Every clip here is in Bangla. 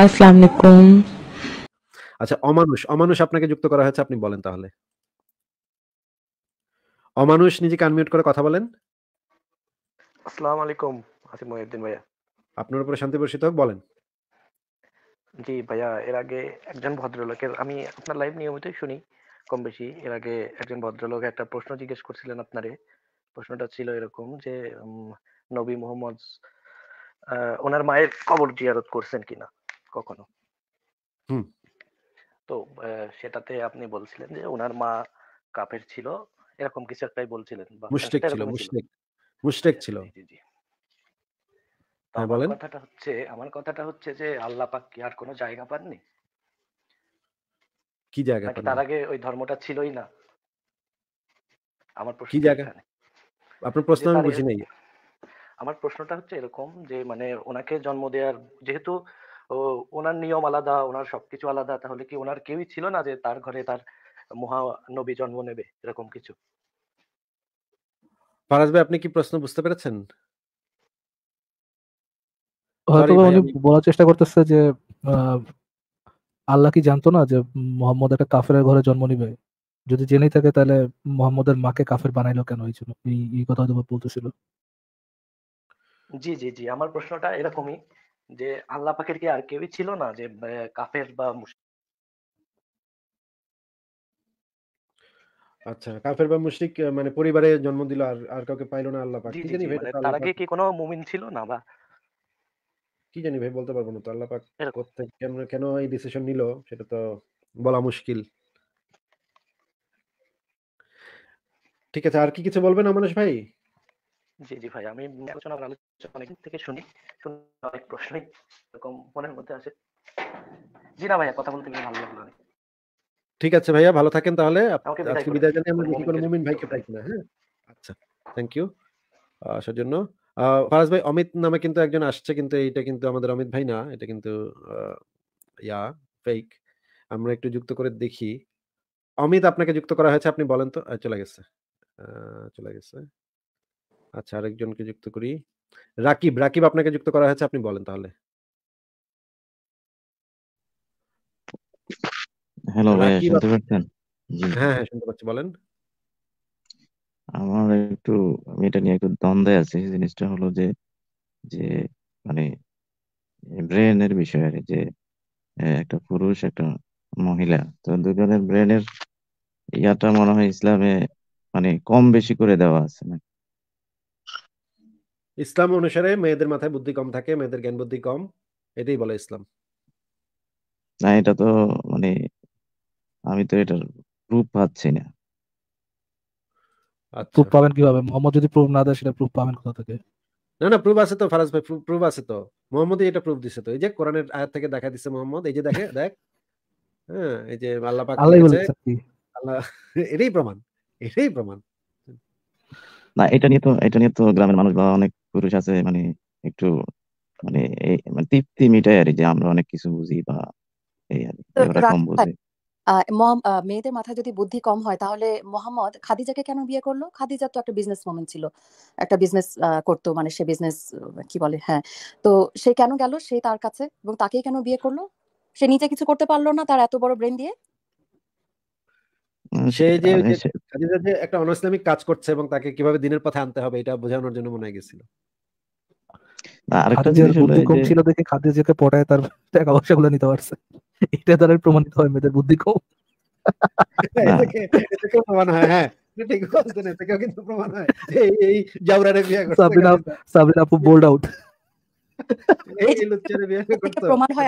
আলাইকুম আচ্ছা অমানুষ অমানুষ আপনাকে যুক্ত করা হয়েছে আপনি বলেন তাহলে অমানুষ নিজেকে আনমিউট করে কথা বলেন আলাইকুম মহিউদ্দিন ভাইয়া আপনার উপরে শান্তি বর্ষিত হোক বলেন জি ভাইয়া এর আগে একজন ভদ্রলোকের আমি আপনার লাইভ নিয়মিত শুনি কম বেশি এর আগে একজন ভদ্রলোক একটা প্রশ্ন জিজ্ঞেস করছিলেন আপনারে প্রশ্নটা ছিল এরকম যে নবী মোহাম্মদ ওনার মায়ের কবর জিয়ারত করছেন কিনা কখনো তো সেটাতে আপনি বলছিলেন যে ওনার মা কাফের ছিল এরকম কিছু একটাই বলছিলেন বা ছিল হ্যাঁ, কথাটা হচ্ছে আমার কথাটা হচ্ছে যে আল্লাহ পাক কি আর কোনো জায়গা পাননি কি জায়গা তার আগে ওই ধর্মটা ছিলই না আমার কি জায়গা আপনার প্রশ্ন আমি বুঝি নাই আমার প্রশ্নটা হচ্ছে এরকম যে মানে ওনাকে জন্ম দেওয়ার যেহেতু ও ওনার নিয়ম আলাদা ওনার সবকিছু আলাদা তাহলে কি ওনার কেউই ছিল না যে তার ঘরে তার মহানবী জন্ম নেবে এরকম কিছু ফারাজ ভাই আপনি কি প্রশ্ন বুঝতে পেরেছেন হয়তো উনি বলার চেষ্টা করতেছে যে আল্লাহ কি জানতো না যে মোহাম্মদ একটা কাফের ঘরে জন্ম নিবে যদি জেনেই থাকে তাহলে মোহাম্মদের মাকে কাফের বানাইলো কেন এই জন্য এই কথা হয়তো বলতেছিল জি জি জি আমার প্রশ্নটা এরকমই যে আল্লাহ পাকের কি আর কেউই ছিল না যে কাফের বা আচ্ছা কাফের বা মুশরিক মানে পরিবারে জন্ম দিল আর আর কাউকে পাইল না আল্লাহ পাক কি জানি ভাই মানে তার আগে কি কোনো মুমিন ছিল না বা কি জানি ভাই বলতে পারবো না তো আল্লাহ পাক কোত্থেকে কেন কেন এই ডিসিশন নিল সেটা তো বলা মুশকিল ঠিক আছে আর কি কিছু বলবেন অমানুষ ভাই জি জি ভাই আমি হ্যাঁ। আলোচনা অনেকদিন থেকে শুনি অনেক প্রশ্নই এরকম মনের মধ্যে জি না ভাইয়া কথা বলতে গেলে ভালো লাগলো অনেক ঠিক আছে ভাইয়া ভালো থাকেন তাহলে আজকে বিদায় আমরা দেখি কোনো মুমিন ভাইকে হ্যাঁ আচ্ছা থ্যাংক ইউ আসার জন্য ফারাজ ভাই অমিত নামে কিন্তু একজন আসছে কিন্তু এইটা কিন্তু আমাদের অমিত ভাই না এটা কিন্তু ইয়া ফেক আমরা একটু যুক্ত করে দেখি অমিত আপনাকে যুক্ত করা হয়েছে আপনি বলেন তো চলে গেছে চলে গেছে আচ্ছা আরেকজনকে যুক্ত করি রাকিব রাকিব আপনাকে যুক্ত করা হয়েছে আপনি বলেন তাহলে হ্যালো ভাই শুনতে পাচ্ছেন হ্যাঁ হ্যাঁ শুনতে পাচ্ছি বলেন আমার একটু আমি এটা নিয়ে একটু দ্বন্দ্বে জিনিসটা হলো যে যে মানে ব্রেনের বিষয় আর যে একটা পুরুষ একটা মহিলা তো দুজনের ব্রেনের ইয়াটা মনে হয় ইসলামে মানে কম বেশি করে দেওয়া আছে না ইসলাম অনুসারে মেয়েদের মাথায় বুদ্ধি কম থাকে মেয়েদের জ্ঞান বুদ্ধি কম এটাই বলে ইসলাম না এটা তো মানে আমি তো এটার প্রুফ পাচ্ছি না প্রুফ আচ্ছা। পাবেন কিভাবে মোহাম্মদ যদি প্রুফ না দেয় সেটা প্রুফ পাবেন কোথা থেকে না না প্রুফ আছে তো ফারাজ ভাই প্রুফ আছে তো মোহাম্মদ এটা প্রুফ দিছে তো এই যে কোরআনের আয়াত থেকে দেখা দিছে মোহাম্মদ এই যে দেখে দেখ হ্যাঁ এই যে আল্লাহ পাক আল্লাহ বলেছে আল্লাহ এটাই প্রমাণ এটাই প্রমাণ না এটা নিয়ে তো এটা নিয়ে তো গ্রামের মানুষ বা অনেক পুরুষ আছে মানে একটু মানে এই মানে তৃপ্তি মিটাই আর যে আমরা অনেক কিছু বুঝি বা এই আর ওরা কম বোঝে মেয়েদের মাথায় যদি বুদ্ধি কম হয় তাহলে মোহাম্মদ খাদিজাকে কেন বিয়ে করলো খাদিজা তো একটা বিজনেস ওমেন ছিল একটা বিজনেস করতো মানে সে বিজনেস কি বলে হ্যাঁ তো সে কেন গেল সে তার কাছে এবং তাকে কেন বিয়ে করলো সে নিজে কিছু করতে পারলো না তার এত বড় ব্রেন দিয়ে সে যে মানে যে একটা অনইসলামিক কাজ করছে এবং তাকে কিভাবে দিনের পথে আনতে হবে এটা বোঝানোর জন্য মনে গেছিল আরেকটা জিনিস বুদ্ধি কম ছিল দেখে খাদিজাকে পটায় তার টাকা পয়সাগুলো নিতে পারছে এটা দ্বারা প্রমাণিত হয় মেয়েদের বুদ্ধি কম হ্যাঁ।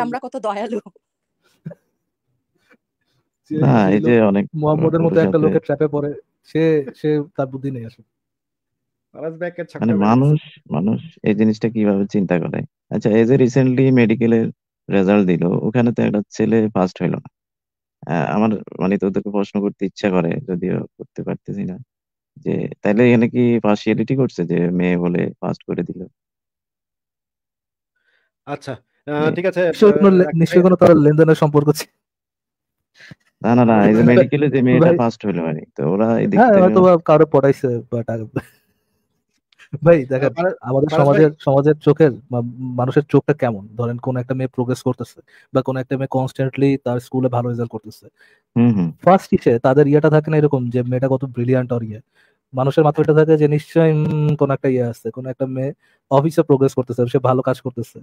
আমরা কত দয়ালু না এই যে অনেক একটা লোকের সে সে তার বুদ্ধি নেই মানে মানুষ মানুষ এই জিনিসটা কিভাবে চিন্তা করে আচ্ছা এই যে রিসেন্টলি মেডিকেলের রেজাল্ট ওখানে তো একটা ছেলে ফার্স্ট না আমার মানে তোদেরকে প্রশ্ন করতে ইচ্ছা করে যদিও করতে পারতেছি না যে তাইলে এখানে কি পার্সিয়ালিটি করছে যে মেয়ে বলে ফার্স্ট করে দিল আচ্ছা হ্যাঁ। ঠিক আছে নিশ্চয়ই কোনো তার লেনদেনের সম্পর্ক ছিল না না না এই যে মেডিকেলে যে মেয়েটা ফার্স্ট হলো মানে তো ওরা হ্যাঁ, কারো পড়াইছে uh, ভাই আমাদের সমাজের সমাজের চোখের মানুষের চোখটা কেমন ধরেন কোন একটা মেয়ে প্রোগ্রেস করতেছে বা কোন একটা মেয়ে কনস্ট্যান্টলি তার স্কুলে ভালো রেজাল্ট করতেছে ফার্স্ট ইসে তাদের ইয়েটা থাকে না এরকম যে মেয়েটা কত ব্রিলিয়ান্ট আর ইয়ে মানুষের মাথায় এটা থাকে যে নিশ্চয়ই কোন একটা ইয়ে আছে কোন একটা মেয়ে অফিসে প্রোগ্রেস করতেছে সে ভালো কাজ করতেছে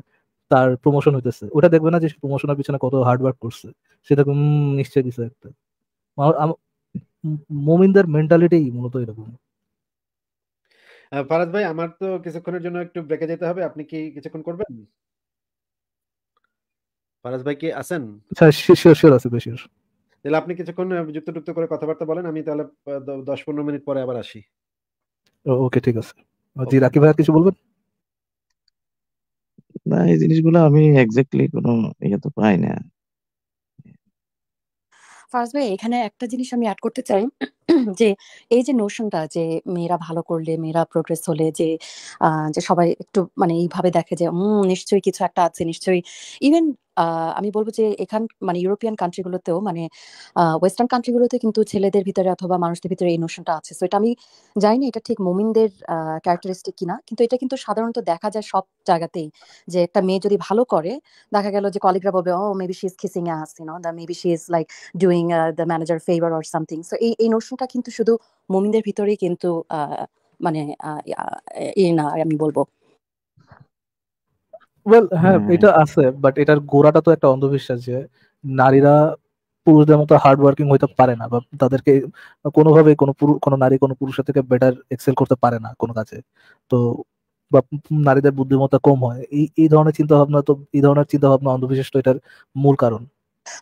তার প্রমোশন হইতেছে ওটা দেখবে না যে প্রমোশনের পিছনে কত হার্ড ওয়ার্ক করছে সেরকম নিশ্চয় কিছু একটা মেন্টালিটি মূলত এরকম ফারাজ ভাই আমার তো কিছুক্ষণের জন্য একটু ব্রেকে যেতে হবে আপনি কি কিছুক্ষণ করবেন ফারাজ ভাই কি আছেন হ্যাঁ, তাহলে আপনি কিছুক্ষণ যুক্ত টুক্ত করে কথাবার্তা বলেন আমি তাহলে দশ পনেরো মিনিট পরে আবার আসি ওকে ঠিক আছে জি রাকিব ভাই কিছু বলবেন না এই জিনিসগুলো আমি এক্স্যাক্টলি কোনো ইয়ে তো পাই না ফার্স্ট ভাই এখানে একটা জিনিস আমি অ্যাড করতে চাই যে এই যে নোশনটা যে মেয়েরা ভালো করলে মেয়েরা প্রোগ্রেস হলে যে যে সবাই একটু মানে এইভাবে দেখে যে নিশ্চয়ই কিছু একটা আছে নিশ্চয়ই ইভেন আমি বলবো যে এখান মানে ইউরোপিয়ান কান্ট্রিগুলোতেও মানে ওয়েস্টার্ন কান্ট্রিগুলোতে কিন্তু ছেলেদের ভিতরে অথবা মানুষদের ভিতরে এই নোশনটা আছে সো এটা আমি জানি না এটা ঠিক মোমিনদের ক্যারেক্টারিস্টিক কিনা কিন্তু এটা কিন্তু সাধারণত দেখা যায় সব জায়গাতেই যে একটা মেয়ে যদি ভালো করে দেখা গেল যে কলিগরা বলবে ও maybe she is kissing a you know the maybe she is like doing the manager favour or something so এই এই নোশনটা কিন্তু শুধু মোমিনদের ভিতরেই কিন্তু মানে এই না আমি বলবো ওয়েল হ্যাঁ এটা আছে বাট এটার গোড়াটা তো একটা অন্ধবিশ্বাস যে নারীরা পুরুষদের মতো হার্ড ওয়ার্কিং হইতে পারে না বা তাদেরকে কোনোভাবে কোনো কোনো নারী কোনো পুরুষের থেকে বেটার এক্সেল করতে পারে না কোনো কাজে তো বা নারীদের বুদ্ধিমত্তা কম হয় এই এই ধরনের চিন্তা ভাবনা তো এই ধরনের চিন্তা ভাবনা অন্ধবিশ্বাস তো এটার মূল কারণ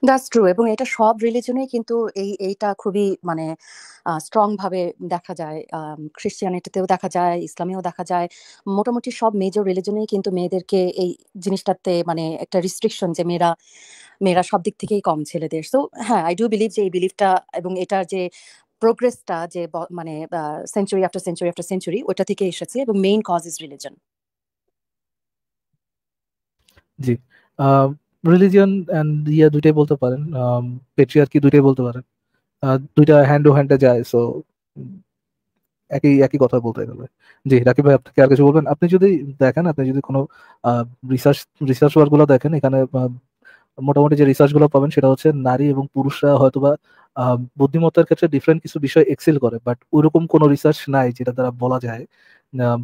দ্যাটস ট্রু এবং এটা সব রিলিজনে কিন্তু এই এইটা খুবই মানে স্ট্রং ভাবে দেখা যায় খ্রিস্টিয়ানিটিতেও দেখা যায় ইসলামেও দেখা যায় মোটামুটি সব মেজর রিলিজনেই কিন্তু মেয়েদেরকে এই জিনিসটাতে মানে একটা রিস্ট্রিকশন যে মেয়েরা মেয়েরা সব দিক থেকেই কম ছেলেদের সো হ্যাঁ আই ডু বিলিভ যে এই বিলিভটা এবং এটার যে প্রোগ্রেসটা যে মানে century after century after century ওটা থেকে এসেছে এবং মেইন কজ ইজ রিলিজন জি রিলিজিয়ন অ্যান্ড ইয়া দুইটাই বলতে পারেন পেট্রিয়ার্কি um, দুইটাই বলতে পারেন দুইটা হ্যান্ড ও হ্যান্ডে যায় সো একই একই কথা বলতে গেলে জি রাকিব ভাই আপনাকে আর কিছু বলবেন আপনি যদি দেখেন আপনি যদি কোনো রিসার্চ রিসার্চ ওয়ার্কগুলো দেখেন এখানে মোটামুটি যে রিসার্চ গুলো পাবেন সেটা হচ্ছে নারী এবং পুরুষরা হয়তোবা বুদ্ধিমত্তার ক্ষেত্রে ডিফারেন্ট কিছু বিষয় এক্সেল করে বাট ওরকম কোনো রিসার্চ নাই যেটা দ্বারা বলা যায়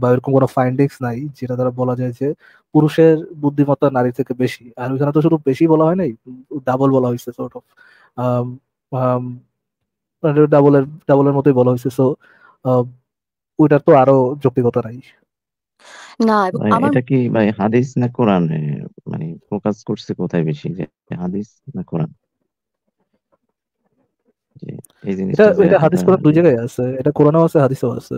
বা এরকম কোনো ফাইন্ডিংস নাই যেটা দ্বারা বলা যায় যে পুরুষের বুদ্ধিমত্তা নারী থেকে বেশি আর ওইখানে তো শুধু বেশি বলা হয় নাই ডাবল বলা হয়েছে সর্ট অফ ডাবলের ডাবলের মতোই বলা হয়েছে সো ওইটার তো আরো যৌক্তিকতা নাই এটা কি মানে হাদিস না কোরআন মানে কোথায় বেশি হাদিস না এটা হাদিস দুই জায়গায় আছে এটা কোরআনও আছে হাদিসও আছে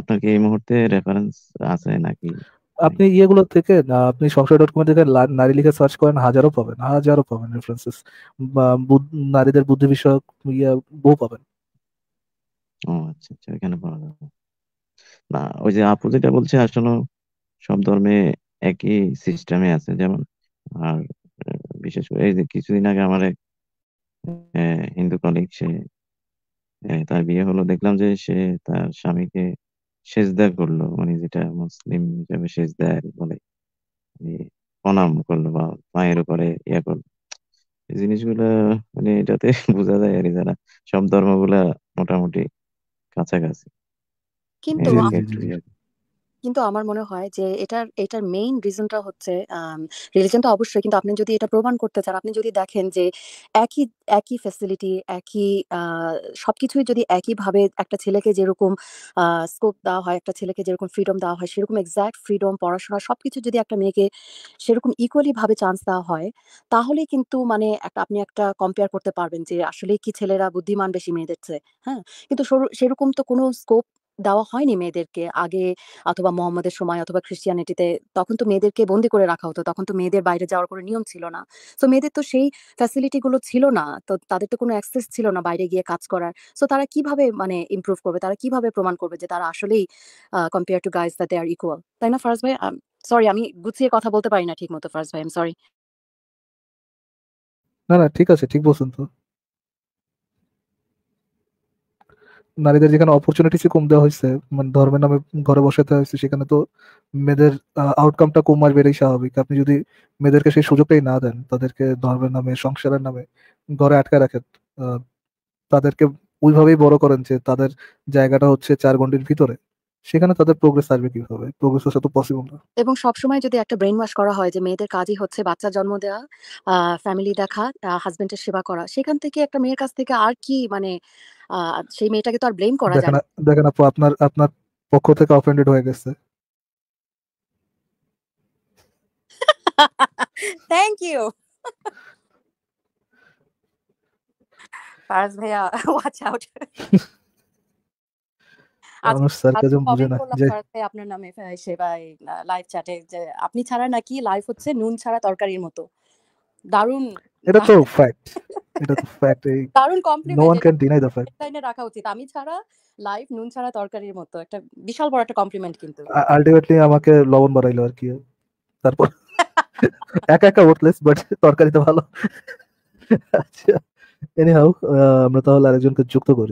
আপনার কি এই মুহূর্তে রেফারেন্স আছে নাকি আপনি ইয়েগুলো থেকে আপনি সংসার ডট কম থেকে নারী লিখে সার্চ করেন হাজারো পাবেন হাজারো পাবেন রেফারেন্সেস নারীদের বুদ্ধি বিষয়ক ইয়ে বহু পাবেন ও আচ্ছা আচ্ছা এখানে পাওয়া যাবে না ওই যে আপু যেটা বলছে আসলে সব ধর্মে একই সিস্টেমে আছে যেমন আর বিশেষ করে এই যে কিছুদিন আগে আমার এক হিন্দু কলিগ সে তার বিয়ে হলো দেখলাম যে সে তার স্বামীকে সেজদা করলো মানে যেটা মুসলিম হিসাবে সেজদা বলে মানে প্রণাম করলো বা মায়ের উপরে ইয়া করলো এই জিনিসগুলা মানে এটাতে বোঝা যায় আর যারা সব ধর্মগুলা মোটামুটি কাছাকাছি কিন্তু কিন্তু আমার মনে হয় যে এটার এটার মেইন রিজনটা হচ্ছে রিলিজন তো অবশ্যই কিন্তু আপনি যদি এটা প্রমাণ করতে চান আপনি যদি দেখেন যে একই একই ফ্যাসিলিটি একই সবকিছুই যদি একইভাবে একটা ছেলেকে যেরকম স্কোপ দেওয়া হয় একটা ছেলেকে যেরকম ফ্রিডম দেওয়া হয় সেরকম এক্স্যাক্ট ফ্রিডম পড়াশোনা সবকিছু যদি একটা মেয়েকে সেরকম ইকুয়ালি ভাবে চান্স দেওয়া হয় তাহলে কিন্তু মানে একটা আপনি একটা কম্পেয়ার করতে পারবেন যে আসলে কি ছেলেরা বুদ্ধিমান বেশি মেয়েদের চেয়ে হ্যাঁ কিন্তু সেরকম তো কোনো স্কোপ দেওয়া হয়নি মেয়েদেরকে আগে অথবা মোহাম্মদের সময় অথবা খ্রিস্টিয়ানিটিতে তখন তো মেয়েদেরকে বন্দি করে রাখা হতো তখন তো মেয়েদের বাইরে যাওয়ার কোনো নিয়ম ছিল না তো মেয়েদের তো সেই ফ্যাসিলিটিগুলো ছিল না তো তাদের তো কোনো অ্যাক্সেস ছিল না বাইরে গিয়ে কাজ করার সো তারা কিভাবে মানে ইম্প্রুভ করবে তারা কিভাবে প্রমাণ করবে যে তারা আসলেই compare to guys that they are equal তাই না ফার্স্ট ভাই সরি আমি গুছিয়ে কথা বলতে পারি না ঠিক মতো ফার্স্ট ভাই এম সরি না না ঠিক আছে ঠিক বলছেন তো নারীদের যেখানে অপরচুনিটিস কম দেওয়া হয়েছে মানে ধর্মের নামে ঘরে বসাতে হয়েছে সেখানে তো মেয়েদের আউটকামটা কম আসবে এটাই স্বাভাবিক আপনি যদি মেয়েদেরকে সেই সুযোগটাই না দেন তাদেরকে ধর্মের নামে সংসারের নামে ঘরে আটকায় রাখেন তাদেরকে ওইভাবেই বড় করেন যে তাদের জায়গাটা হচ্ছে চার গন্ডির ভিতরে সেখানে তাদের প্রোগ্রেস আসবে কিভাবে প্রোগ্রেস হচ্ছে তো পসিবল না এবং সবসময় যদি একটা ব্রেন ওয়াশ করা হয় যে মেয়েদের কাজই হচ্ছে বাচ্চা জন্ম দেওয়া ফ্যামিলি দেখা হাজবেন্ডের সেবা করা সেখান থেকে একটা মেয়ের কাছ থেকে আর কি মানে সেই মেয়েটাকে তো আর ব্লেম করা যায় না দেখেন আপু আপনার আপনার পক্ষ থেকে অফেন্ডেড হয়ে গেছে থ্যাংক ইউ ফারাজ ভাইয়া ওয়াচ আউট আপনার নামে সেবাই লাইভ চ্যাটে যে আপনি ছাড়া নাকি লাইভ হচ্ছে নুন ছাড়া তরকারির মতো দারুন এটা তো ফ্যাক্ট এটা তো ফ্যাক্ট এই দারুণ compliment no one can deny the fact তাই না রাখা উচিত আমি ছাড়া লাইভ নুন ছাড়া তরকারির মতো একটা বিশাল বড় একটা কমপ্লিমেন্ট কিন্তু আলটিমেটলি আমাকে লবণ বাড়াইলো আর কি তারপর একা একা ওটলেস বাট তরকারি তো ভালো আচ্ছা এনিহাউ আমরা তাহলে আরেকজনকে যুক্ত করি